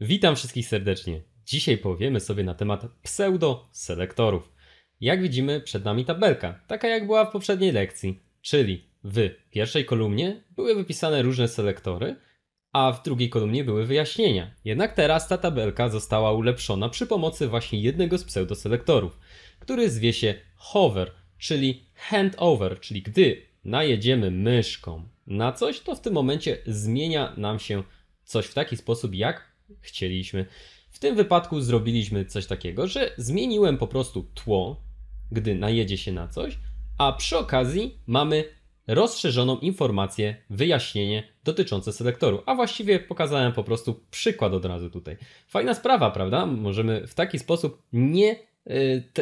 Witam wszystkich serdecznie. Dzisiaj powiemy sobie na temat pseudo-selektorów. Jak widzimy, przed nami tabelka, taka jak była w poprzedniej lekcji, czyli w pierwszej kolumnie były wypisane różne selektory, a w drugiej kolumnie były wyjaśnienia. Jednak teraz ta tabelka została ulepszona przy pomocy właśnie jednego z pseudo selektorów, który zwie się hover, czyli handover, czyli gdy najedziemy myszką na coś, to w tym momencie zmienia nam się coś w taki sposób jak chcieliśmy. W tym wypadku zrobiliśmy coś takiego, że zmieniłem po prostu tło, gdy najedzie się na coś, a przy okazji mamy rozszerzoną informację, wyjaśnienie dotyczące selektoru, a właściwie pokazałem po prostu przykład od razu tutaj. Fajna sprawa, prawda? Możemy w taki sposób nie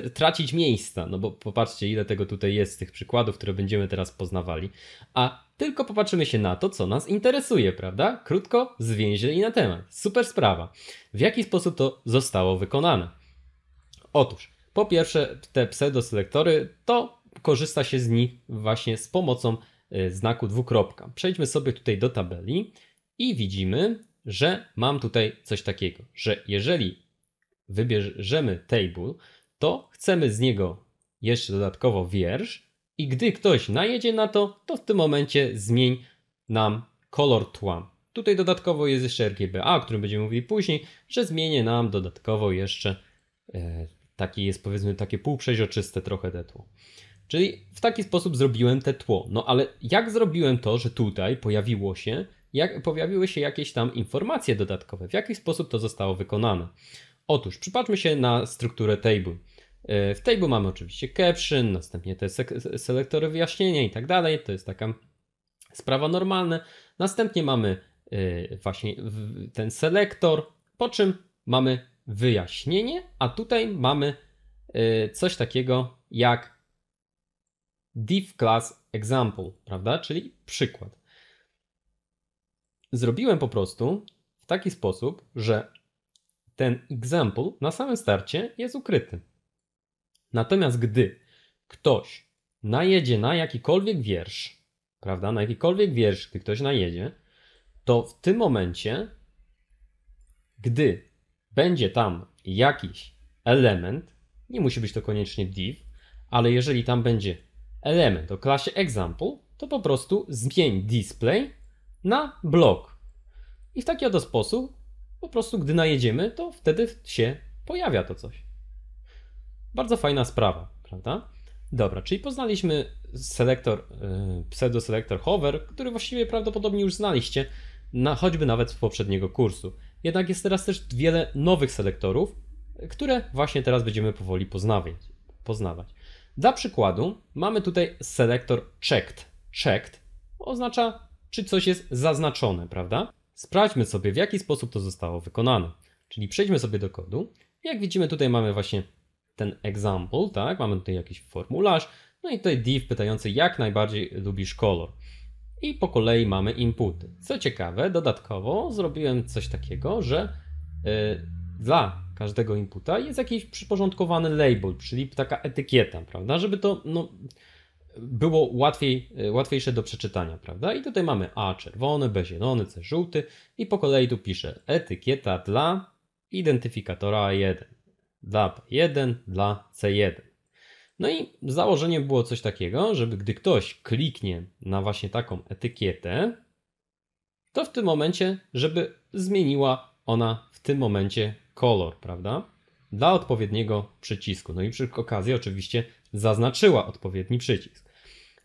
Y, tracić miejsca, no bo popatrzcie, ile tego tutaj jest, tych przykładów, które będziemy teraz poznawali, a tylko popatrzymy się na to, co nas interesuje, prawda? Krótko, zwięźle i na temat. Super sprawa. W jaki sposób to zostało wykonane? Otóż, po pierwsze, te pseudoselektory, to korzysta się z nich właśnie z pomocą y, znaku dwukropka. Przejdźmy sobie tutaj do tabeli i widzimy, że mam tutaj coś takiego, że jeżeli wybierzemy table, to chcemy z niego jeszcze dodatkowo wiersz i gdy ktoś najedzie na to, to w tym momencie zmień nam kolor tła. Tutaj dodatkowo jest jeszcze RGBA, o którym będziemy mówili później, że zmienię nam dodatkowo jeszcze e, takie jest powiedzmy takie półprzeźroczyste trochę te tło. Czyli w taki sposób zrobiłem te tło. No ale jak zrobiłem to, że tutaj pojawiło się, jak, pojawiły się jakieś tam informacje dodatkowe? W jaki sposób to zostało wykonane? Otóż przypatrzmy się na strukturę table. E, w table mamy oczywiście caption, następnie te selektory wyjaśnienia i tak dalej. To jest taka sprawa normalna. Następnie mamy e, właśnie ten selektor, po czym mamy wyjaśnienie, a tutaj mamy e, coś takiego jak div class example, prawda? Czyli przykład. Zrobiłem po prostu w taki sposób, że ten example na samym starcie jest ukryty. Natomiast gdy ktoś najedzie na jakikolwiek wiersz, prawda, na jakikolwiek wiersz, gdy ktoś najedzie, to w tym momencie, gdy będzie tam jakiś element, nie musi być to koniecznie div, ale jeżeli tam będzie element o klasie example, to po prostu zmień display na blok. I w taki oto sposób po prostu, gdy najedziemy, to wtedy się pojawia to coś. Bardzo fajna sprawa, prawda? Dobra, czyli poznaliśmy selektor, y, pseudo selektor hover, który właściwie prawdopodobnie już znaliście, na, choćby nawet z poprzedniego kursu. Jednak jest teraz też wiele nowych selektorów, które właśnie teraz będziemy powoli poznawać. poznawać. Dla przykładu mamy tutaj selektor checked. Checked oznacza, czy coś jest zaznaczone, prawda? Sprawdźmy sobie, w jaki sposób to zostało wykonane. Czyli przejdźmy sobie do kodu. Jak widzimy, tutaj mamy właśnie ten example, tak? Mamy tutaj jakiś formularz. No i tutaj div pytający, jak najbardziej lubisz kolor. I po kolei mamy inputy. Co ciekawe, dodatkowo zrobiłem coś takiego, że yy, dla każdego inputa jest jakiś przyporządkowany label, czyli taka etykieta, prawda? Żeby to, no, było łatwiej, e, łatwiejsze do przeczytania, prawda? I tutaj mamy A czerwony, B zielony, C żółty i po kolei tu piszę etykieta dla identyfikatora A1, dla P1, dla C1. No i założenie było coś takiego, żeby gdy ktoś kliknie na właśnie taką etykietę, to w tym momencie, żeby zmieniła ona w tym momencie kolor, prawda? Dla odpowiedniego przycisku. No i przy okazji oczywiście zaznaczyła odpowiedni przycisk.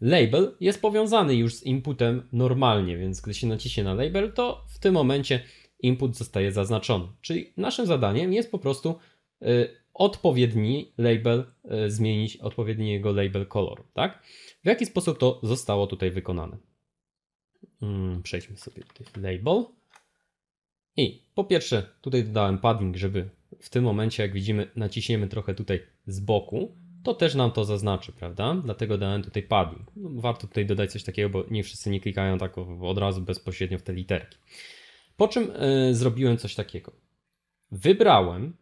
Label jest powiązany już z inputem normalnie, więc gdy się naciśnie na label, to w tym momencie input zostaje zaznaczony. Czyli naszym zadaniem jest po prostu y, odpowiedni label, y, zmienić odpowiedni jego label kolor, tak? W jaki sposób to zostało tutaj wykonane? Mm, przejdźmy sobie tutaj label. I po pierwsze, tutaj dodałem padding, żeby w tym momencie, jak widzimy, naciśniemy trochę tutaj z boku, to też nam to zaznaczy, prawda? Dlatego dałem tutaj padding. No, warto tutaj dodać coś takiego, bo nie wszyscy nie klikają tak od razu bezpośrednio w te literki. Po czym e, zrobiłem coś takiego. Wybrałem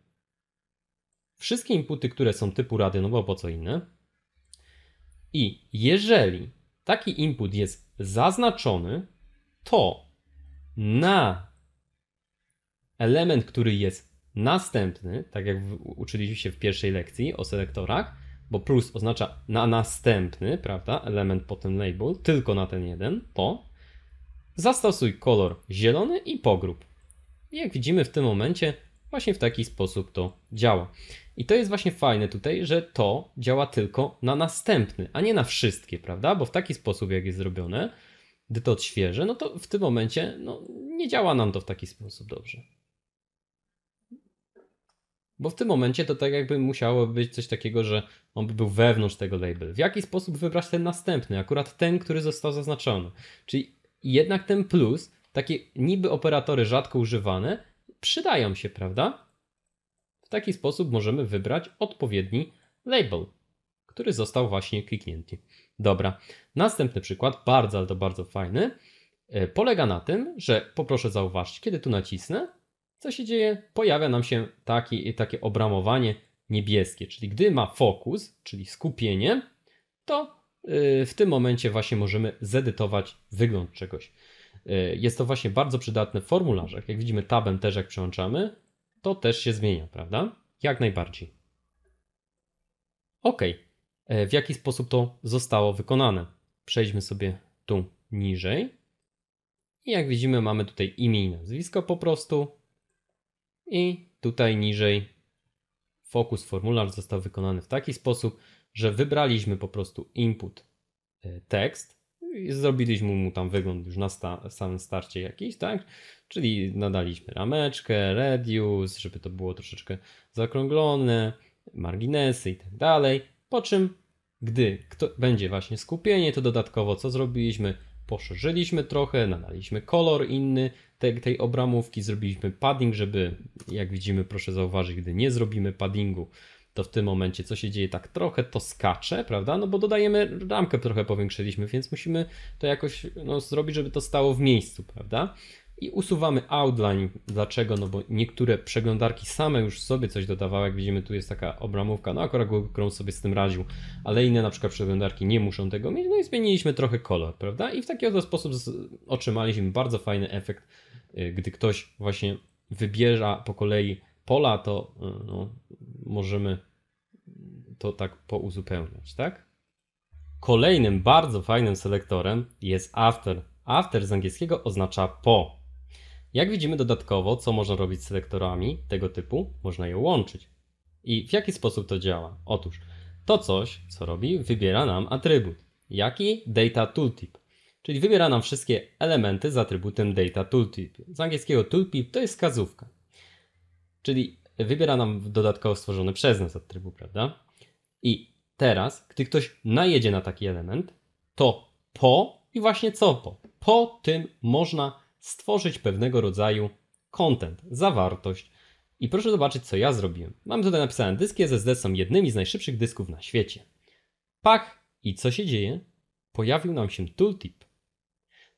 wszystkie inputy, które są typu rady, no bo po co inne. I jeżeli taki input jest zaznaczony, to na element, który jest następny, tak jak uczyliśmy się w pierwszej lekcji o selektorach, bo plus oznacza na następny, prawda, element potem label, tylko na ten jeden, to zastosuj kolor zielony i pogrób. I jak widzimy w tym momencie, właśnie w taki sposób to działa. I to jest właśnie fajne tutaj, że to działa tylko na następny, a nie na wszystkie, prawda? Bo w taki sposób, jak jest zrobione, gdy to odświeżę, no to w tym momencie no, nie działa nam to w taki sposób dobrze. Bo w tym momencie to tak jakby musiało być coś takiego, że on by był wewnątrz tego label. W jaki sposób wybrać ten następny, akurat ten, który został zaznaczony. Czyli jednak ten plus, takie niby operatory rzadko używane, przydają się, prawda? W taki sposób możemy wybrać odpowiedni label, który został właśnie kliknięty. Dobra, następny przykład, bardzo, ale to bardzo fajny, e, polega na tym, że poproszę zauważyć, kiedy tu nacisnę, co się dzieje? Pojawia nam się taki, takie obramowanie niebieskie, czyli gdy ma fokus, czyli skupienie, to y, w tym momencie właśnie możemy zedytować wygląd czegoś. Y, jest to właśnie bardzo przydatne w formularzach. Jak widzimy tabem też jak przełączamy, to też się zmienia, prawda? Jak najbardziej. Ok. E, w jaki sposób to zostało wykonane? Przejdźmy sobie tu niżej. I jak widzimy mamy tutaj imię i nazwisko po prostu, i tutaj niżej fokus formularz został wykonany w taki sposób, że wybraliśmy po prostu input e, tekst, zrobiliśmy mu tam wygląd już na sta samym starcie jakiś, tak? Czyli nadaliśmy rameczkę, radius, żeby to było troszeczkę zakrąglone, marginesy i tak dalej. Po czym, gdy będzie właśnie skupienie, to dodatkowo co zrobiliśmy? poszerzyliśmy trochę, nadaliśmy kolor inny tej, tej obramówki, zrobiliśmy padding, żeby, jak widzimy, proszę zauważyć, gdy nie zrobimy paddingu, to w tym momencie co się dzieje tak trochę to skacze, prawda? No bo dodajemy ramkę trochę powiększyliśmy, więc musimy to jakoś no, zrobić, żeby to stało w miejscu, prawda? i usuwamy outline. Dlaczego? No bo niektóre przeglądarki same już sobie coś dodawały. Jak widzimy, tu jest taka obramówka, no akurat Google Chrome sobie z tym radził, ale inne na przykład przeglądarki nie muszą tego mieć. No i zmieniliśmy trochę kolor, prawda? I w taki oto sposób otrzymaliśmy bardzo fajny efekt, y, gdy ktoś właśnie wybiera po kolei pola, to y, no, możemy to tak pouzupełniać, tak? Kolejnym bardzo fajnym selektorem jest after. After z angielskiego oznacza po. Jak widzimy dodatkowo, co można robić z selektorami tego typu, można je łączyć. I w jaki sposób to działa? Otóż to coś, co robi, wybiera nam atrybut, jaki data tooltip, czyli wybiera nam wszystkie elementy z atrybutem data tooltip. Z angielskiego tooltip to jest wskazówka, czyli wybiera nam dodatkowo stworzony przez nas atrybut, prawda? I teraz, gdy ktoś najedzie na taki element, to po i właśnie co po? Po tym można stworzyć pewnego rodzaju content, zawartość. I proszę zobaczyć, co ja zrobiłem. Mam tutaj napisane, dyski SSD są jednymi z najszybszych dysków na świecie. Pach! I co się dzieje? Pojawił nam się tooltip.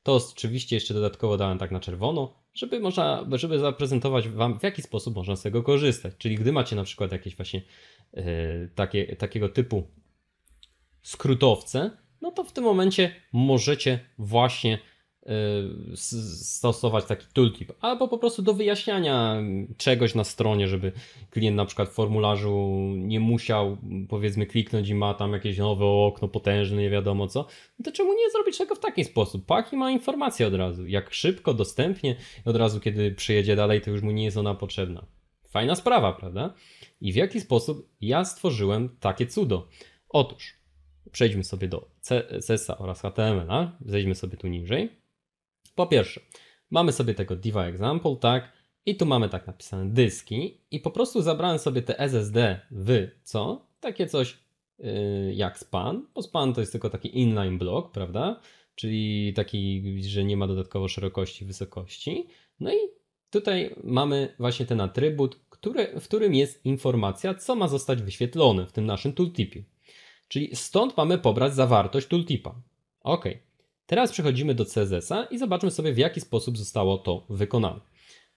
To oczywiście jeszcze dodatkowo dałem tak na czerwono, żeby, można, żeby zaprezentować Wam, w jaki sposób można z tego korzystać. Czyli gdy macie na przykład jakieś właśnie yy, takie, takiego typu skrótowce, no to w tym momencie możecie właśnie Y, stosować taki tooltip, albo po prostu do wyjaśniania czegoś na stronie, żeby klient na przykład w formularzu nie musiał powiedzmy kliknąć i ma tam jakieś nowe okno potężne, nie wiadomo co, to czemu nie zrobić tego w taki sposób? Paki ma informację od razu, jak szybko, dostępnie od razu kiedy przyjedzie dalej, to już mu nie jest ona potrzebna. Fajna sprawa, prawda? I w jaki sposób ja stworzyłem takie cudo? Otóż, przejdźmy sobie do CSS oraz HTML-a, zejdźmy sobie tu niżej po pierwsze, mamy sobie tego diva example, tak? I tu mamy tak napisane dyski i po prostu zabrałem sobie te SSD w co? Takie coś yy, jak span, bo span to jest tylko taki inline block, prawda? Czyli taki, że nie ma dodatkowo szerokości, wysokości. No i tutaj mamy właśnie ten atrybut, który, w którym jest informacja, co ma zostać wyświetlone w tym naszym tooltipie. Czyli stąd mamy pobrać zawartość tooltipa. OK. Teraz przechodzimy do CSS-a i zobaczmy sobie, w jaki sposób zostało to wykonane.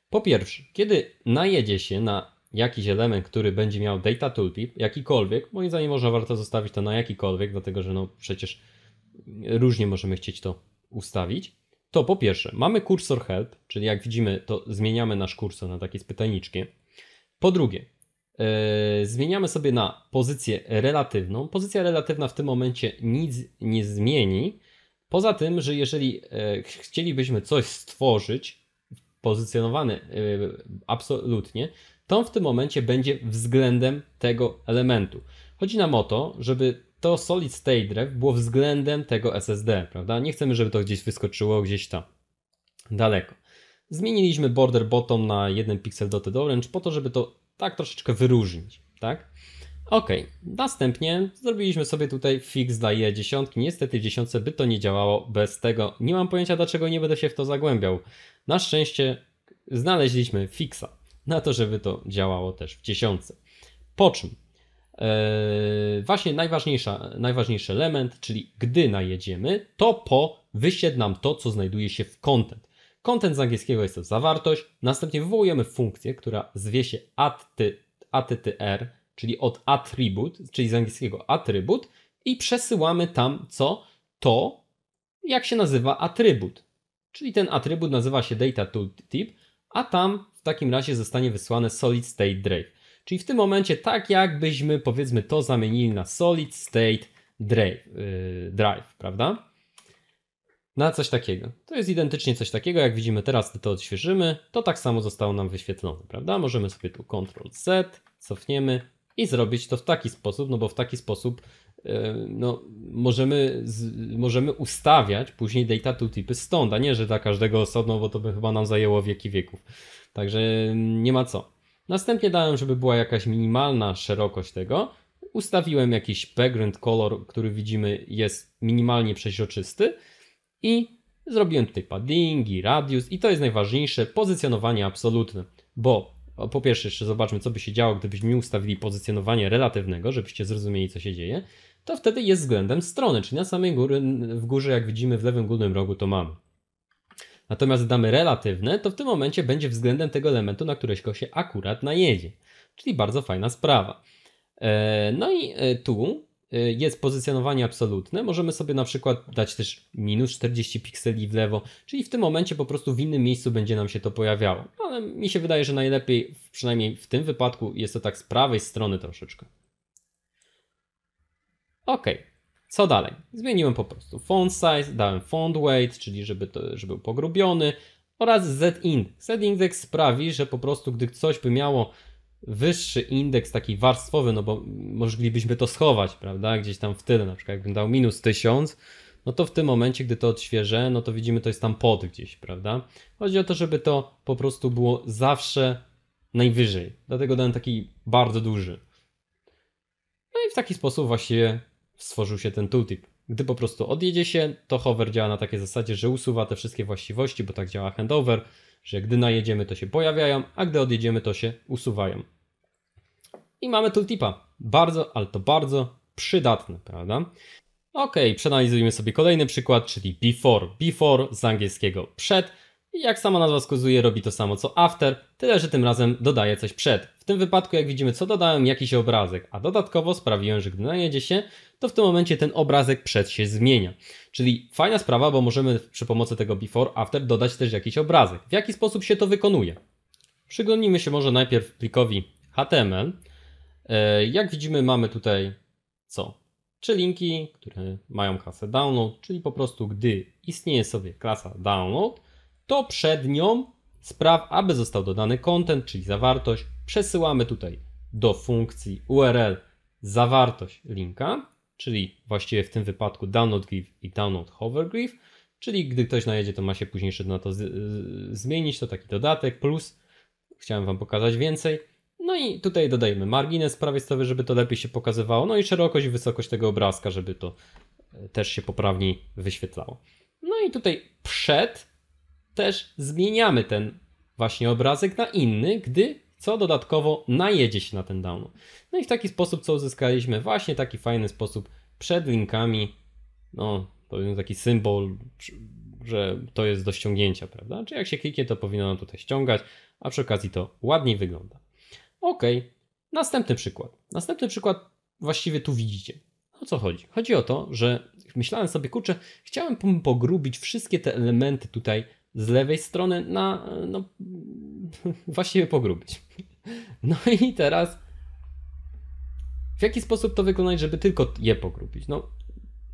Po pierwsze, kiedy najedzie się na jakiś element, który będzie miał data tooltip, jakikolwiek, moim zdaniem może warto zostawić to na jakikolwiek, dlatego że no przecież różnie możemy chcieć to ustawić, to po pierwsze mamy kursor help, czyli jak widzimy, to zmieniamy nasz kursor na takie spytajniczkie. Po drugie, yy, zmieniamy sobie na pozycję relatywną. Pozycja relatywna w tym momencie nic nie zmieni, Poza tym, że jeżeli e, chcielibyśmy coś stworzyć, pozycjonowane e, absolutnie, to w tym momencie będzie względem tego elementu. Chodzi nam o to, żeby to solid state drive było względem tego SSD, prawda? Nie chcemy, żeby to gdzieś wyskoczyło gdzieś tam daleko. Zmieniliśmy border bottom na jeden pixel dotted orange po to, żeby to tak troszeczkę wyróżnić, tak? Ok, następnie zrobiliśmy sobie tutaj fix daje dziesiątki. Niestety w dziesiątce by to nie działało bez tego. Nie mam pojęcia dlaczego nie będę się w to zagłębiał. Na szczęście znaleźliśmy fixa na to, żeby to działało też w dziesiątce. Po czym Eee, właśnie najważniejsza, najważniejszy element, czyli gdy najedziemy, to po wysiedl nam to, co znajduje się w content. Content z angielskiego jest to zawartość, następnie wywołujemy funkcję, która zwie się att, attr, czyli od attribute, czyli z angielskiego atrybut i przesyłamy tam co? To, jak się nazywa atrybut. Czyli ten atrybut nazywa się data tooltip, a tam w takim razie zostanie wysłane solid state drive. Czyli w tym momencie tak jakbyśmy powiedzmy to zamienili na solid state drive, yy, drive prawda? Na coś takiego. To jest identycznie coś takiego, jak widzimy teraz, gdy to odświeżymy, to tak samo zostało nam wyświetlone, prawda? Możemy sobie tu Ctrl Z, cofniemy, i zrobić to w taki sposób, no bo w taki sposób e, no, możemy, możemy ustawiać później data to typy stąd, a nie, że dla każdego osobno, bo to by chyba nam zajęło wieki wieków. Także mm, nie ma co. Następnie dałem, żeby była jakaś minimalna szerokość tego. Ustawiłem jakiś background color, który widzimy jest minimalnie przeźroczysty i zrobiłem tutaj paddingi, radius i to jest najważniejsze, pozycjonowanie absolutne, bo po pierwsze jeszcze zobaczmy, co by się działo, gdybyśmy mi ustawili pozycjonowanie relatywnego, żebyście zrozumieli, co się dzieje, to wtedy jest względem strony, czyli na samej góry, w górze, jak widzimy w lewym górnym rogu, to mamy. Natomiast damy relatywne, to w tym momencie będzie względem tego elementu, na którego go się akurat najedzie. Czyli bardzo fajna sprawa. E, no i e, tu Y, jest pozycjonowanie absolutne, możemy sobie na przykład dać też minus 40 pikseli w lewo, czyli w tym momencie po prostu w innym miejscu będzie nam się to pojawiało. No, ale mi się wydaje, że najlepiej, przynajmniej w tym wypadku, jest to tak z prawej strony troszeczkę. Ok, co dalej? Zmieniłem po prostu font size, dałem font weight, czyli żeby, to, żeby był pogrubiony, oraz z-index. Z-index sprawi, że po prostu gdy coś by miało wyższy indeks taki warstwowy, no bo moglibyśmy to schować, prawda, gdzieś tam w tyle, na przykład jakbym dał minus 1000, no to w tym momencie, gdy to odświeżę, no to widzimy, to jest tam pod gdzieś, prawda? Chodzi o to, żeby to po prostu było zawsze najwyżej. Dlatego dałem taki bardzo duży. No i w taki sposób właśnie stworzył się ten tooltip. Gdy po prostu odjedzie się, to hover działa na takiej zasadzie, że usuwa te wszystkie właściwości, bo tak działa handover, że gdy najedziemy, to się pojawiają, a gdy odjedziemy, to się usuwają. I mamy tooltipa. Bardzo, ale to bardzo przydatne, prawda? Ok, przeanalizujmy sobie kolejny przykład, czyli before. Before z angielskiego przed. I jak sama nazwa wskazuje, robi to samo co after, tyle że tym razem dodaje coś przed. W tym wypadku, jak widzimy, co dodałem, jakiś obrazek, a dodatkowo sprawiłem, że gdy najedzie się, to w tym momencie ten obrazek przed się zmienia. Czyli fajna sprawa, bo możemy przy pomocy tego before after dodać też jakiś obrazek. W jaki sposób się to wykonuje? Przyglądnijmy się może najpierw plikowi HTML. E, jak widzimy, mamy tutaj co? Czy linki, które mają klasę download, czyli po prostu gdy istnieje sobie klasa download, to przed nią spraw, aby został dodany content, czyli zawartość, przesyłamy tutaj do funkcji URL zawartość linka, czyli właściwie w tym wypadku download gif i download hover gif, czyli gdy ktoś najedzie, to ma się później jeszcze na to z, zmienić, to taki dodatek plus, chciałem Wam pokazać więcej. No i tutaj dodajemy margines prawicowy, żeby to lepiej się pokazywało, no i szerokość i wysokość tego obrazka, żeby to e, też się poprawniej wyświetlało. No i tutaj przed też zmieniamy ten właśnie obrazek na inny, gdy co dodatkowo najedzie się na ten download. No i w taki sposób co uzyskaliśmy? Właśnie taki fajny sposób przed linkami, no powiem taki symbol, że to jest do ściągnięcia, prawda? Czy jak się kliknie, to powinno nam tutaj ściągać, a przy okazji to ładniej wygląda. Ok, następny przykład. Następny przykład właściwie tu widzicie. O co chodzi? Chodzi o to, że myślałem sobie, kurczę, chciałem pogrubić wszystkie te elementy tutaj z lewej strony na, no, właściwie pogrubić. No i teraz w jaki sposób to wykonać, żeby tylko je pogrubić? No,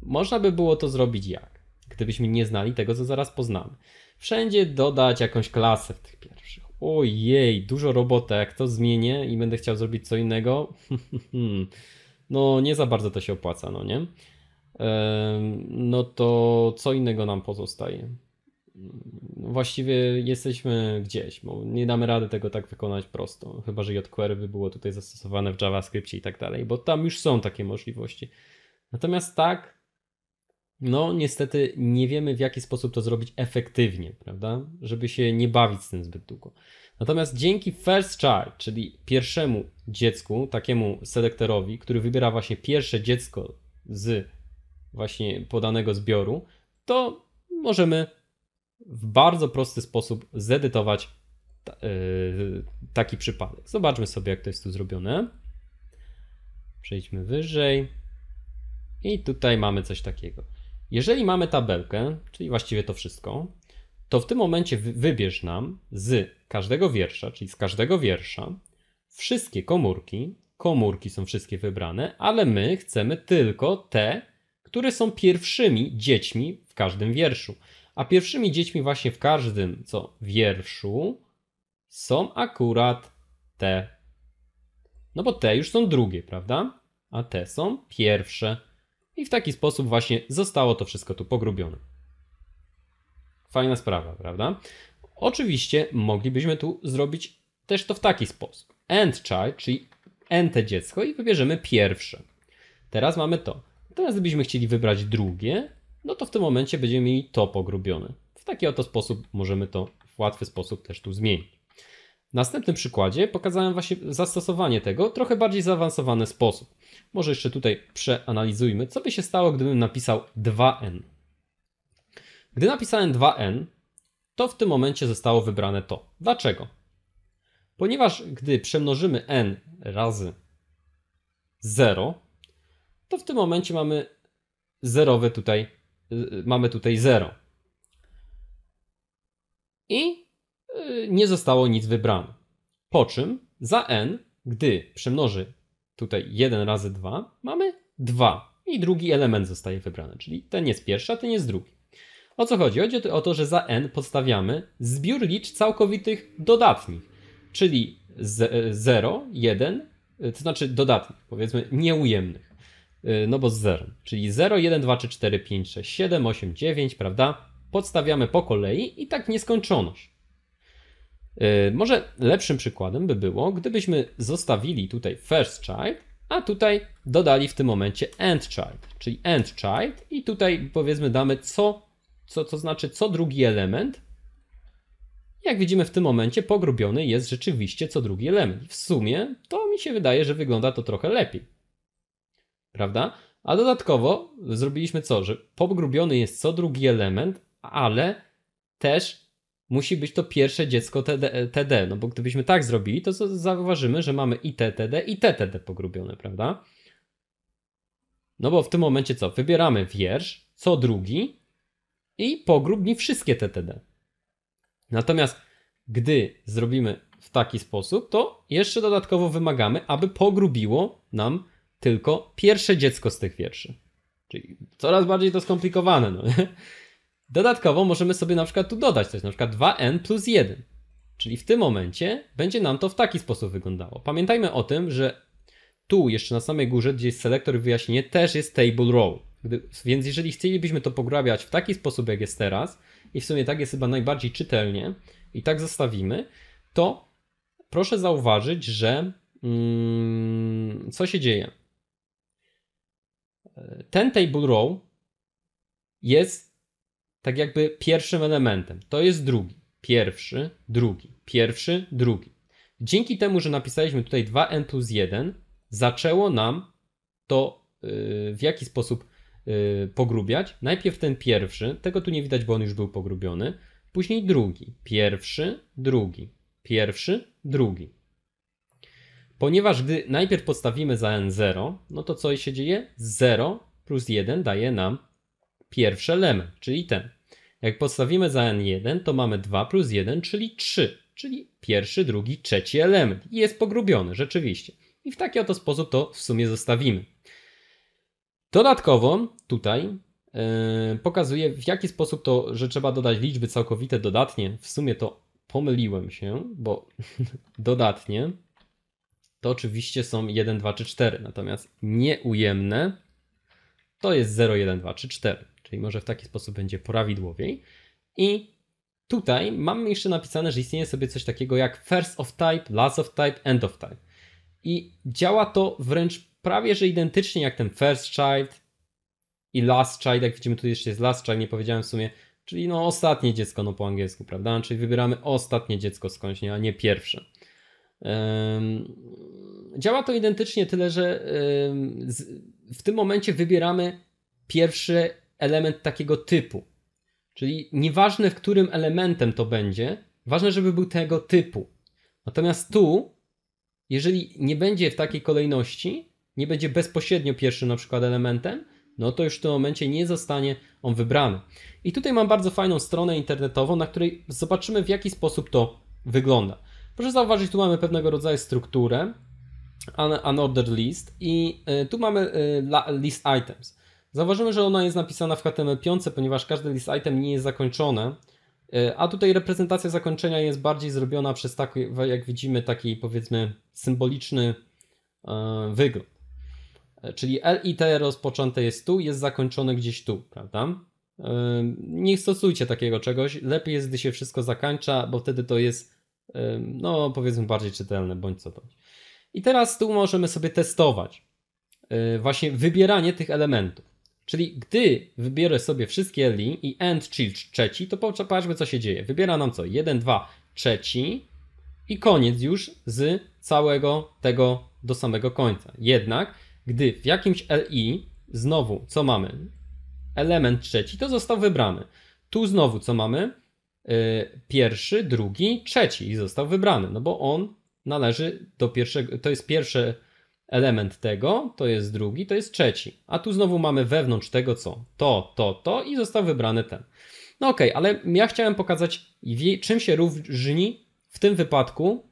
można by było to zrobić jak? Gdybyśmy nie znali tego, co zaraz poznamy. Wszędzie dodać jakąś klasę w tych pierwszych. Ojej, dużo roboty, jak to zmienię i będę chciał zrobić co innego, no nie za bardzo to się opłaca, no nie? No to co innego nam pozostaje? No właściwie jesteśmy gdzieś, bo nie damy rady tego tak wykonać prosto, chyba że jQuery by było tutaj zastosowane w JavaScriptie i tak dalej, bo tam już są takie możliwości. Natomiast tak, no niestety nie wiemy w jaki sposób to zrobić efektywnie, prawda? Żeby się nie bawić z tym zbyt długo. Natomiast dzięki first child, czyli pierwszemu dziecku, takiemu selektorowi, który wybiera właśnie pierwsze dziecko z właśnie podanego zbioru, to możemy w bardzo prosty sposób zedytować y, taki przypadek. Zobaczmy sobie, jak to jest tu zrobione. Przejdźmy wyżej. I tutaj mamy coś takiego. Jeżeli mamy tabelkę, czyli właściwie to wszystko, to w tym momencie wybierz nam z każdego wiersza, czyli z każdego wiersza, wszystkie komórki. Komórki są wszystkie wybrane, ale my chcemy tylko te, które są pierwszymi dziećmi w każdym wierszu. A pierwszymi dziećmi właśnie w każdym co wierszu są akurat te. No bo te już są drugie, prawda? A te są pierwsze. I w taki sposób właśnie zostało to wszystko tu pogrubione. Fajna sprawa, prawda? Oczywiście moglibyśmy tu zrobić też to w taki sposób. End child, czyli ente dziecko i wybierzemy pierwsze. Teraz mamy to. Teraz gdybyśmy chcieli wybrać drugie, no to w tym momencie będziemy mieli to pogrubione. W taki oto sposób możemy to w łatwy sposób też tu zmienić. W następnym przykładzie pokazałem właśnie zastosowanie tego trochę bardziej zaawansowany sposób. Może jeszcze tutaj przeanalizujmy, co by się stało, gdybym napisał 2n. Gdy napisałem 2n, to w tym momencie zostało wybrane to. Dlaczego? Ponieważ gdy przemnożymy n razy 0, to w tym momencie mamy zerowy tutaj Y, mamy tutaj 0. I y, nie zostało nic wybrane. Po czym za n, gdy przymnoży tutaj 1 razy 2, mamy 2 i drugi element zostaje wybrany, czyli ten jest pierwszy, a ten jest drugi. O co chodzi? Chodzi o to, że za n podstawiamy zbiór liczb całkowitych dodatnich, czyli 0, 1, y, to znaczy dodatnich, powiedzmy nieujemnych. Y, no bo z 0, Czyli 0, 1, 2, 3, 4, 5, 6, 7, 8, 9, prawda? Podstawiamy po kolei i tak nieskończoność. Y, może lepszym przykładem by było, gdybyśmy zostawili tutaj first child, a tutaj dodali w tym momencie end child, czyli end child i tutaj powiedzmy damy co, co to znaczy co drugi element. Jak widzimy w tym momencie pogrubiony jest rzeczywiście co drugi element. W sumie to mi się wydaje, że wygląda to trochę lepiej prawda? A dodatkowo zrobiliśmy co, że pogrubiony jest co drugi element, ale też musi być to pierwsze dziecko TD, TD no bo gdybyśmy tak zrobili, to zauważymy, że mamy i TTD i TTD pogrubione, prawda? No bo w tym momencie co? Wybieramy wiersz, co drugi i pogrubni wszystkie TTD. Natomiast gdy zrobimy w taki sposób, to jeszcze dodatkowo wymagamy, aby pogrubiło nam tylko pierwsze dziecko z tych wierszy. Czyli coraz bardziej to skomplikowane. No. Dodatkowo możemy sobie na przykład tu dodać coś, na przykład 2n plus 1. Czyli w tym momencie będzie nam to w taki sposób wyglądało. Pamiętajmy o tym, że tu jeszcze na samej górze, gdzie jest selektor i wyjaśnienie, też jest table row. Gdy, więc jeżeli chcielibyśmy to pograbiać w taki sposób, jak jest teraz, i w sumie tak jest chyba najbardziej czytelnie, i tak zostawimy, to proszę zauważyć, że mm, co się dzieje? ten table row jest tak jakby pierwszym elementem. To jest drugi, pierwszy, drugi, pierwszy, drugi. Dzięki temu, że napisaliśmy tutaj 2n plus 1, zaczęło nam to y, w jaki sposób y, pogrubiać. Najpierw ten pierwszy, tego tu nie widać, bo on już był pogrubiony. Później drugi, pierwszy, drugi, pierwszy, drugi. Ponieważ gdy najpierw podstawimy za n 0, no to co się dzieje? 0 plus 1 daje nam pierwszy element, czyli ten. Jak podstawimy za n1, to mamy 2 plus 1, czyli 3, czyli pierwszy, drugi, trzeci element. Jest pogrubiony, rzeczywiście. I w taki oto sposób to w sumie zostawimy. Dodatkowo tutaj yy, e, pokazuję, w jaki sposób to, że trzeba dodać liczby całkowite dodatnie. W sumie to pomyliłem się, bo dodatnie to oczywiście są 1, 2 czy 4. Natomiast nieujemne to jest 0, 1, 2 czy 4. Czyli może w taki sposób będzie prawidłowiej. I tutaj mamy jeszcze napisane, że istnieje sobie coś takiego jak first of type, last of type, end of type. I działa to wręcz prawie że identycznie jak ten first child i last child. Jak widzimy, tu jeszcze jest last child, nie powiedziałem w sumie, czyli no ostatnie dziecko, no po angielsku, prawda? Czyli wybieramy ostatnie dziecko skądś, a nie pierwsze. Działa to identycznie, tyle że w tym momencie wybieramy pierwszy element takiego typu. Czyli nieważne, w którym elementem to będzie, ważne, żeby był tego typu. Natomiast tu, jeżeli nie będzie w takiej kolejności, nie będzie bezpośrednio pierwszy na przykład elementem, no to już w tym momencie nie zostanie on wybrany. I tutaj mam bardzo fajną stronę internetową, na której zobaczymy, w jaki sposób to wygląda. Proszę zauważyć, tu mamy pewnego rodzaju strukturę, unordered list i e, tu mamy e, list items. Zauważymy, że ona jest napisana w HTML5, ponieważ każdy list item nie jest zakończone, a tutaj reprezentacja zakończenia jest bardziej zrobiona przez taki, jak widzimy, taki powiedzmy symboliczny e, wygląd. Czyli LIT rozpoczęte jest tu, jest zakończone gdzieś tu, prawda? Nie stosujcie takiego czegoś. Lepiej jest, gdy się wszystko zakończa, bo wtedy to jest no powiedzmy bardziej czytelne, bądź co bądź. I teraz tu możemy sobie testować y, właśnie wybieranie tych elementów. Czyli gdy wybiorę sobie wszystkie li i end child trzeci, to popatrzmy co się dzieje. Wybiera nam co? 1, 2, trzeci i koniec już z całego tego do samego końca. Jednak gdy w jakimś li znowu co mamy? Element trzeci to został wybrany. Tu znowu co mamy? Y, pierwszy, drugi, trzeci i został wybrany, no bo on należy do pierwszego, to jest pierwszy element tego, to jest drugi, to jest trzeci. A tu znowu mamy wewnątrz tego co? To, to, to i został wybrany ten. No okej, okay, ale ja chciałem pokazać czym się różni w tym wypadku,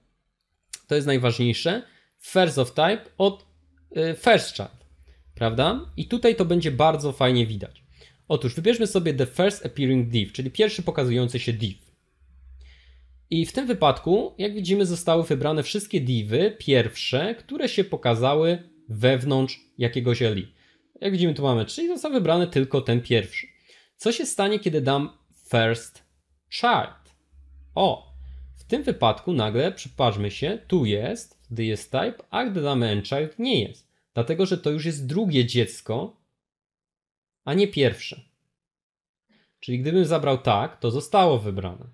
to jest najważniejsze, first of type od y, first child, prawda? I tutaj to będzie bardzo fajnie widać. Otóż wybierzmy sobie the first appearing div, czyli pierwszy pokazujący się div. I w tym wypadku, jak widzimy, zostały wybrane wszystkie divy pierwsze, które się pokazały wewnątrz jakiegoś li. Jak widzimy, tu mamy, czyli został wybrany tylko ten pierwszy. Co się stanie, kiedy dam first chart? O, w tym wypadku nagle, przypatrzmy się, tu jest, gdy jest type, a gdy damy end child, nie jest. Dlatego, że to już jest drugie dziecko a nie pierwsze. Czyli gdybym zabrał tak, to zostało wybrane.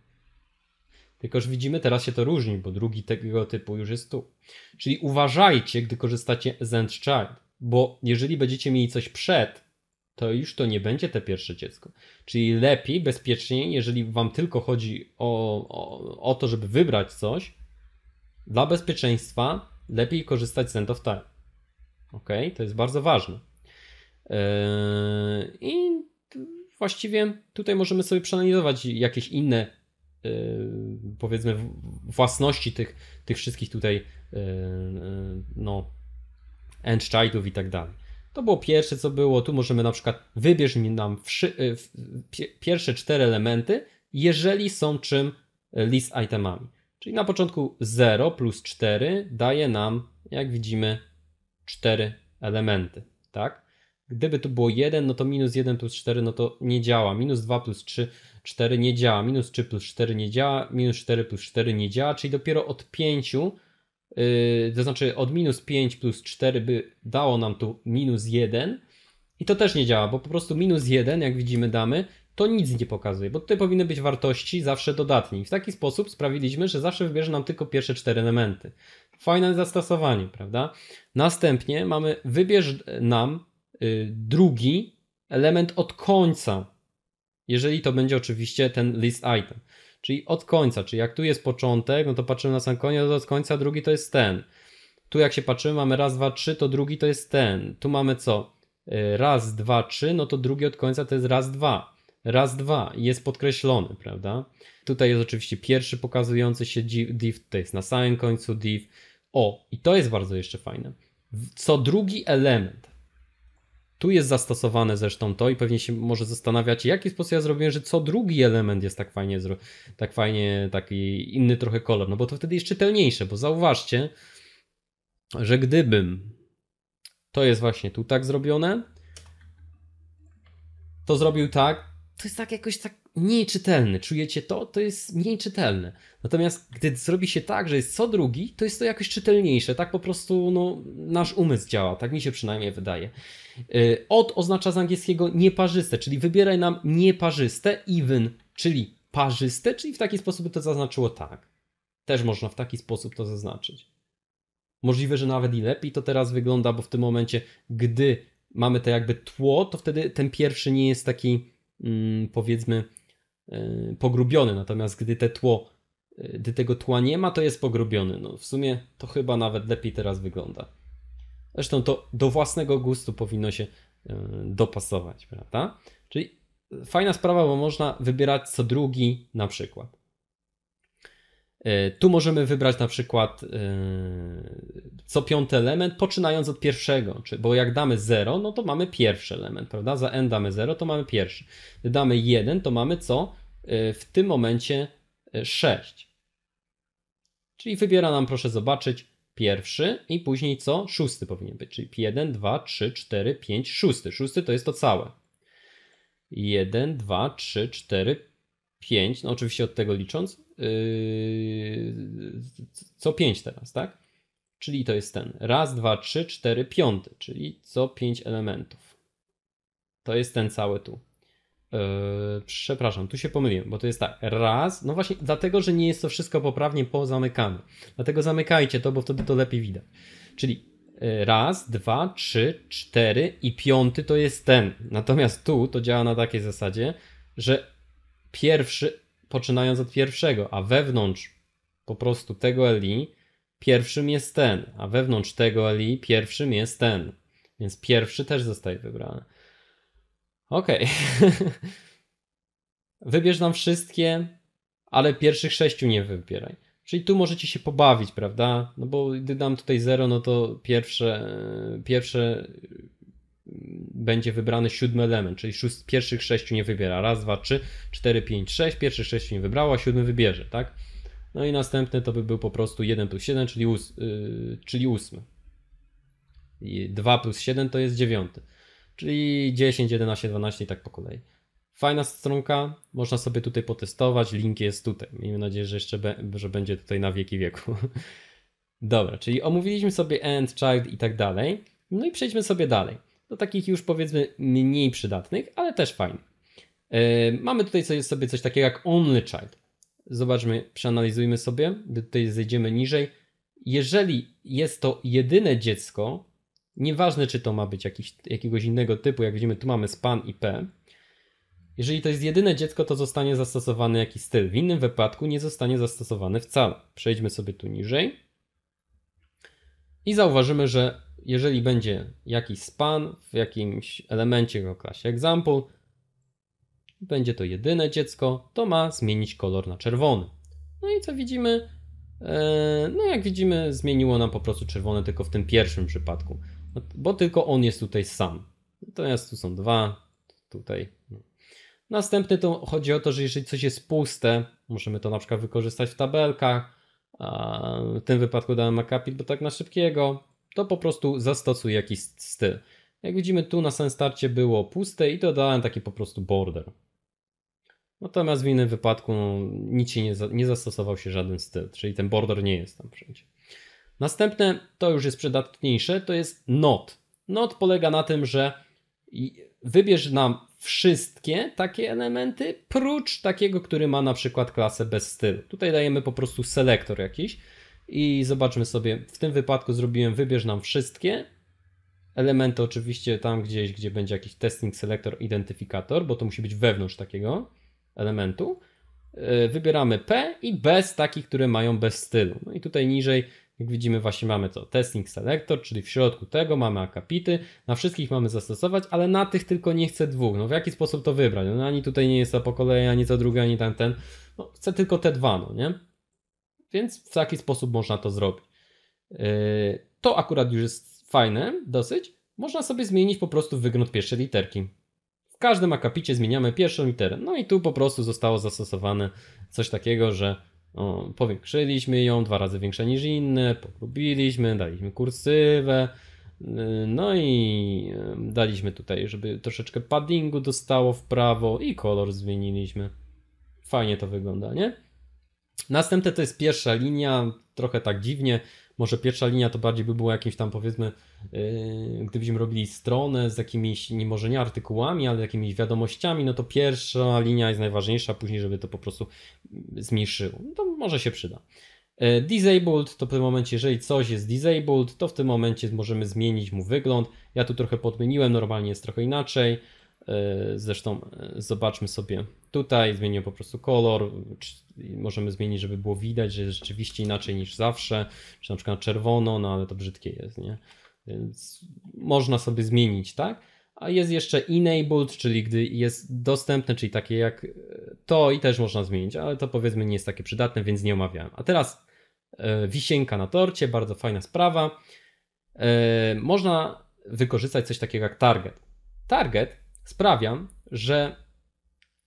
Tylkoż widzimy, teraz się to różni, bo drugi tego typu już jest tu. Czyli uważajcie, gdy korzystacie z end child, bo jeżeli będziecie mieli coś przed, to już to nie będzie te pierwsze dziecko. Czyli lepiej, bezpieczniej, jeżeli wam tylko chodzi o, o, o to, żeby wybrać coś, dla bezpieczeństwa lepiej korzystać z end of time. Ok? To jest bardzo ważne. Yy, I właściwie tutaj możemy sobie przeanalizować jakieś inne yy, powiedzmy własności tych, tych wszystkich tutaj yy, no endchildów i tak dalej. To było pierwsze co było, tu możemy na przykład wybierz mi nam pierwsze cztery elementy, jeżeli są czym list itemami. Czyli na początku 0 plus 4 daje nam, jak widzimy, cztery elementy, tak? Gdyby to było 1, no to minus 1 plus 4, no to nie działa. Minus 2 plus 3, 4 nie działa. Minus 3 plus 4 nie działa. Minus 4 plus 4 nie działa. Czyli dopiero od 5, yy, to znaczy od minus 5 plus 4 by dało nam tu minus 1. I to też nie działa, bo po prostu minus 1, jak widzimy, damy, to nic nie pokazuje, bo tutaj powinny być wartości zawsze dodatnie. I w taki sposób sprawiliśmy, że zawsze wybierze nam tylko pierwsze 4 elementy. Fajne zastosowanie, prawda? Następnie mamy wybierz nam Y, drugi element od końca, jeżeli to będzie oczywiście ten list item. Czyli od końca, czyli jak tu jest początek, no to patrzymy na sam koniec, od końca drugi to jest ten. Tu jak się patrzymy, mamy raz, dwa, trzy, to drugi to jest ten. Tu mamy co? Y, raz, dwa, trzy, no to drugi od końca to jest raz, dwa. Raz, dwa jest podkreślony, prawda? Tutaj jest oczywiście pierwszy pokazujący się div, to jest na samym końcu div. O, i to jest bardzo jeszcze fajne. Co drugi element tu jest zastosowane zresztą to i pewnie się może zastanawiacie, jaki sposób ja zrobiłem, że co drugi element jest tak fajnie, tak fajnie, taki inny trochę kolor, no bo to wtedy jest czytelniejsze, bo zauważcie, że gdybym to jest właśnie tu tak zrobione, to zrobił tak, to jest tak jakoś tak mniej czytelny. Czujecie to? To jest mniej czytelne. Natomiast gdy zrobi się tak, że jest co drugi, to jest to jakoś czytelniejsze. Tak po prostu no, nasz umysł działa. Tak mi się przynajmniej wydaje. Y, od oznacza z angielskiego nieparzyste, czyli wybieraj nam nieparzyste, even, czyli parzyste, czyli w taki sposób by to zaznaczyło tak. Też można w taki sposób to zaznaczyć. Możliwe, że nawet i lepiej to teraz wygląda, bo w tym momencie, gdy mamy to jakby tło, to wtedy ten pierwszy nie jest taki mm, powiedzmy y, pogrubiony. Natomiast gdy te tło, y, gdy tego tła nie ma, to jest pogrubiony. No, w sumie to chyba nawet lepiej teraz wygląda. Zresztą to do własnego gustu powinno się e, dopasować, prawda? Czyli fajna sprawa, bo można wybierać co drugi na przykład. E, tu możemy wybrać na przykład e, co piąty element, poczynając od pierwszego, bo jak damy 0, no to mamy pierwszy element, prawda? Za n damy 0, to mamy pierwszy. Gdy damy 1, to mamy co? W tym momencie 6. Czyli wybiera nam, proszę zobaczyć, pierwszy i później co? Szósty powinien być, czyli 1, 2, 3, 4, 5, 6. Szósty to jest to całe. 1, 2, 3, 4, 5, no oczywiście od tego licząc, yy, co 5 teraz, tak? Czyli to jest ten raz, dwa, trzy, cztery, piąty, czyli co 5 elementów. To jest ten cały tu. Yy, przepraszam, tu się pomyliłem, bo to jest tak, raz, no właśnie dlatego, że nie jest to wszystko poprawnie pozamykane. Dlatego zamykajcie to, bo wtedy to lepiej widać. Czyli yy, raz, dwa, trzy, cztery i piąty to jest ten. Natomiast tu to działa na takiej zasadzie, że pierwszy, poczynając od pierwszego, a wewnątrz po prostu tego li pierwszym jest ten, a wewnątrz tego li pierwszym jest ten. Więc pierwszy też zostaje wybrany. Okej. Okay. Wybierz nam wszystkie, ale pierwszych sześciu nie wybieraj. Czyli tu możecie się pobawić, prawda? No bo gdy dam tutaj 0, no to pierwsze, pierwsze mm, będzie wybrany siódmy element, czyli szóst, pierwszych sześciu nie wybiera. Raz, dwa, trzy, cztery, pięć, sześć. Pierwszych sześciu nie wybrała, siódmy wybierze, tak? No i następny to by był po prostu 1 plus 7, czyli, ós, yy, czyli 8. I 2 plus 7 to jest dziewiąty czyli 10, 11, 12 i tak po kolei. Fajna stronka, można sobie tutaj potestować, link jest tutaj. Miejmy nadzieję, że jeszcze be, że będzie tutaj na wieki wieku. Dobra, czyli omówiliśmy sobie end, child i tak dalej. No i przejdźmy sobie dalej. Do takich już powiedzmy mniej przydatnych, ale też fajnych. Yy, mamy tutaj sobie coś takiego jak only child. Zobaczmy, przeanalizujmy sobie, gdy tutaj zejdziemy niżej. Jeżeli jest to jedyne dziecko, Nieważne, czy to ma być jakiś, jakiegoś innego typu, jak widzimy, tu mamy span i p. Jeżeli to jest jedyne dziecko, to zostanie zastosowany jakiś styl. W innym wypadku nie zostanie zastosowany wcale. Przejdźmy sobie tu niżej. I zauważymy, że jeżeli będzie jakiś span w jakimś elemencie o klasie example, będzie to jedyne dziecko, to ma zmienić kolor na czerwony. No i co widzimy? E, no jak widzimy, zmieniło nam po prostu czerwone tylko w tym pierwszym przypadku bo tylko on jest tutaj sam. Natomiast tu są dwa, tutaj. Następny to chodzi o to, że jeżeli coś jest puste, możemy to na przykład wykorzystać w tabelkach. W tym wypadku dałem akapit, bo tak na szybkiego, to po prostu zastosuj jakiś styl. Jak widzimy tu na starcie było puste i dodałem taki po prostu border. Natomiast w innym wypadku no, nic się nie, za, nie zastosował się żaden styl, czyli ten border nie jest tam wszędzie. Następne, to już jest przydatniejsze, to jest not. Not polega na tym, że wybierz nam wszystkie takie elementy, prócz takiego, który ma na przykład klasę bez stylu. Tutaj dajemy po prostu selektor jakiś i zobaczmy sobie, w tym wypadku zrobiłem wybierz nam wszystkie, elementy oczywiście tam gdzieś, gdzie będzie jakiś testing selector identyfikator, bo to musi być wewnątrz takiego elementu. Yy, wybieramy P i bez takich, które mają bez stylu. No i tutaj niżej jak widzimy właśnie mamy to testing selector, czyli w środku tego mamy akapity, na wszystkich mamy zastosować, ale na tych tylko nie chcę dwóch. No w jaki sposób to wybrać? No ani tutaj nie jest to po kolei, ani to drugie, ani ten, ten. No chcę tylko te dwa, no nie? Więc w taki sposób można to zrobić. Yy, to akurat już jest fajne dosyć. Można sobie zmienić po prostu wygląd pierwszej literki. W każdym akapicie zmieniamy pierwszą literę. No i tu po prostu zostało zastosowane coś takiego, że o, powiększyliśmy ją, dwa razy większe niż inne, pogrubiliśmy, daliśmy kursywę, y, no i y, daliśmy tutaj, żeby troszeczkę paddingu dostało w prawo i kolor zmieniliśmy. Fajnie to wygląda, nie? Następne to jest pierwsza linia, trochę tak dziwnie, może pierwsza linia to bardziej by było jakimś tam powiedzmy, yy, gdybyśmy robili stronę z jakimiś, nie może nie artykułami, ale jakimiś wiadomościami, no to pierwsza linia jest najważniejsza, później żeby to po prostu zmniejszyło. No to może się przyda. Yy, disabled to w tym momencie, jeżeli coś jest disabled, to w tym momencie możemy zmienić mu wygląd. Ja tu trochę podmieniłem, normalnie jest trochę inaczej. E, zresztą e, zobaczmy sobie tutaj, zmienię po prostu kolor, możemy zmienić, żeby było widać, że jest rzeczywiście inaczej niż zawsze, czy na przykład na czerwono, no ale to brzydkie jest, nie? Więc można sobie zmienić, tak? A jest jeszcze enabled, czyli gdy jest dostępne, czyli takie jak e, to i też można zmienić, ale to powiedzmy nie jest takie przydatne, więc nie omawiałem. A teraz wisienka na torcie, bardzo fajna sprawa. Można wykorzystać coś takiego jak target. Target sprawia, że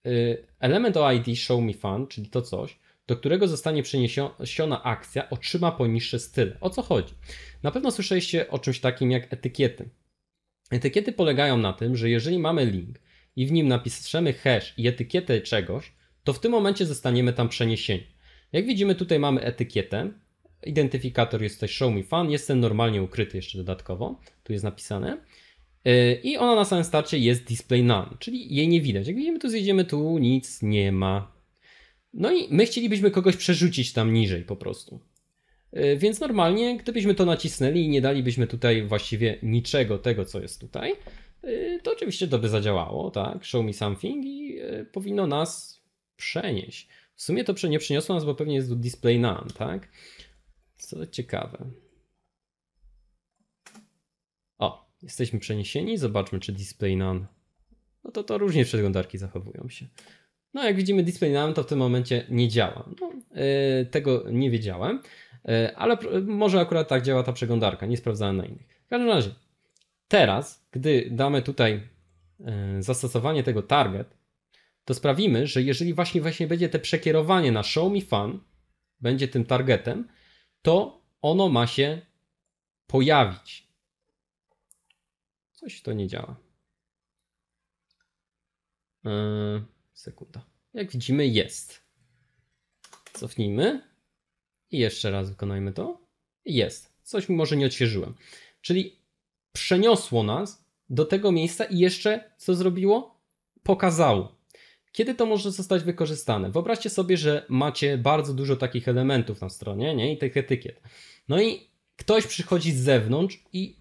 y, element OID Show Me Fun, czyli to coś, do którego zostanie przeniesiona akcja, otrzyma poniższe style. O co chodzi? Na pewno słyszeliście o czymś takim jak etykiety. Etykiety polegają na tym, że jeżeli mamy link i w nim napiszemy hash i etykietę czegoś, to w tym momencie zostaniemy tam przeniesieni. Jak widzimy, tutaj mamy etykietę. Identyfikator jest tutaj Show Me Fun, jest ten normalnie ukryty jeszcze dodatkowo, tu jest napisane. Y, I ona na samym starcie jest display none, czyli jej nie widać. Jak widzimy, tu zjedziemy, tu nic nie ma. No i my chcielibyśmy kogoś przerzucić tam niżej po prostu. Y, więc normalnie, gdybyśmy to nacisnęli i nie dalibyśmy tutaj właściwie niczego tego, co jest tutaj, y, to oczywiście to by zadziałało, tak? Show me something i powinno nas przenieść. W sumie to nie przyniosło nas, bo pewnie jest tu display none, tak? Co ciekawe. Jesteśmy przeniesieni, zobaczmy czy display none. No to to różnie przeglądarki zachowują się. No jak widzimy display none to w tym momencie nie działa. No, yy, tego nie wiedziałem, yy, ale może akurat tak działa ta przeglądarka, nie sprawdzałem na innych. W każdym razie, teraz, gdy damy tutaj e, zastosowanie tego target, to sprawimy, że jeżeli właśnie, właśnie będzie te przekierowanie na show me fun, będzie tym targetem, to ono ma się pojawić. Coś to nie działa. E, sekunda. Jak widzimy jest. Cofnijmy. I jeszcze raz wykonajmy to. Jest. Coś może nie odświeżyłem. Czyli przeniosło nas do tego miejsca i jeszcze co zrobiło? Pokazało. Kiedy to może zostać wykorzystane? Wyobraźcie sobie, że macie bardzo dużo takich elementów na stronie, nie? I tych etykiet. No i ktoś przychodzi z zewnątrz i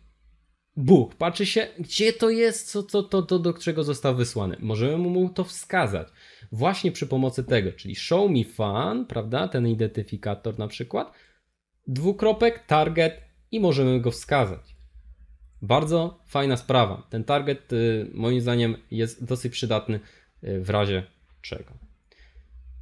Bóg patrzy się, gdzie to jest, co, co to, to, do czego został wysłany. Możemy mu to wskazać. Właśnie przy pomocy tego, czyli show me fan, prawda, ten identyfikator na przykład, dwukropek, target i możemy go wskazać. Bardzo fajna sprawa. Ten target y, moim zdaniem jest dosyć przydatny y, w razie czego.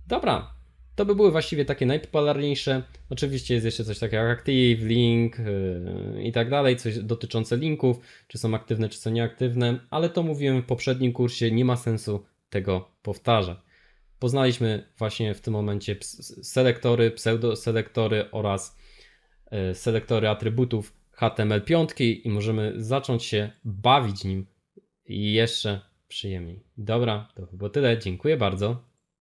Dobra, to by były właściwie takie najpopularniejsze. Oczywiście jest jeszcze coś takiego jak Active, Link yy, i tak dalej, coś dotyczące linków, czy są aktywne, czy są nieaktywne, ale to mówiłem w poprzednim kursie, nie ma sensu tego powtarzać. Poznaliśmy właśnie w tym momencie selektory, pseudoselektory oraz yy, selektory atrybutów HTML5 i możemy zacząć się bawić nim jeszcze przyjemniej. Dobra, to by było tyle. Dziękuję bardzo.